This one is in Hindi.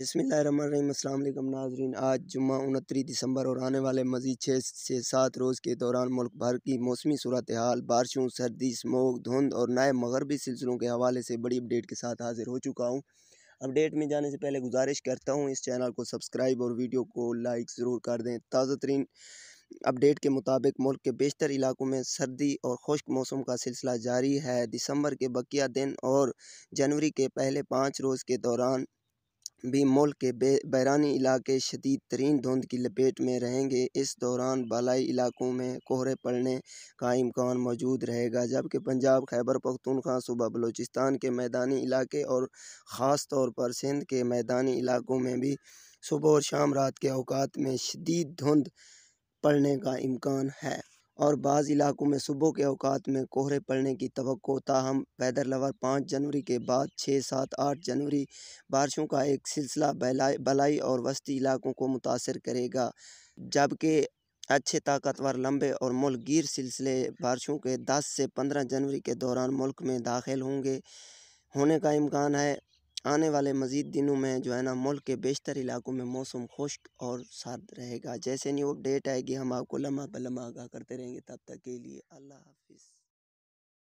बसमिल नाजरीन आज जुम्मा उनतीस दिसंबर और आने वाले मजीद छः से सात रोज़ के दौरान मुल्क भर की मौसमी सूरत हाल बारिशों सर्दी स्मोक धुंध और नए मगरबी सिलसिलों के हवाले से बड़ी अपडेट के साथ हाजिर हो चुका हूँ अपडेट में जाने से पहले गुजारिश करता हूँ इस चैनल को सब्सक्राइब और वीडियो को लाइक ज़रूर कर दें ताज़ा तरीन अपडेट के मुताबिक मुल्क के बेशतर इलाकों में सर्दी और खुश्क मौसम का सिलसिला जारी है दिसंबर के बकिया दिन और जनवरी के पहले पाँच रोज़ के दौरान भी मुल्क के बैरानी इलाके शदीद तरीन धुंध की लपेट में रहेंगे इस दौरान बालाई इलाकों में कोहरे पड़ने का इम्कान मौजूद रहेगा जबकि पंजाब खैबर पख्तूनख्वा सूबा बलोचिस्तान के मैदानी इलाके और ख़ास तौर पर सिंध के मैदानी इलाकों में भी सुबह और शाम रात के अवकात में शदीद धुंध पड़ने का इम्कान है और बाज़ इलाक़ों में सुबह के अवकात में कोहरे पड़ने की तो ताहम वेदर लवर पाँच जनवरी के बाद छः सात आठ जनवरी बारिशों का एक सिलसिला बलाई और वस्ती इलाक़ों को मुतासर करेगा जबकि अच्छे ताकतवर लंबे और मुल्कगीर सिलसिले बारिशों के दस से पंद्रह जनवरी के दौरान मुल्क में दाखिल होंगे होने का इम्कान है आने वाले मज़ीद दिनों में जो है ना मुल्क के बेशतर इलाकों में मौसम खुश्क और सर्द रहेगा जैसे न्यू अपडेट आएगी हम आपको लम्हा पर लम्हा आगाह करते रहेंगे तब तक के लिए अल्लाह हाफिज़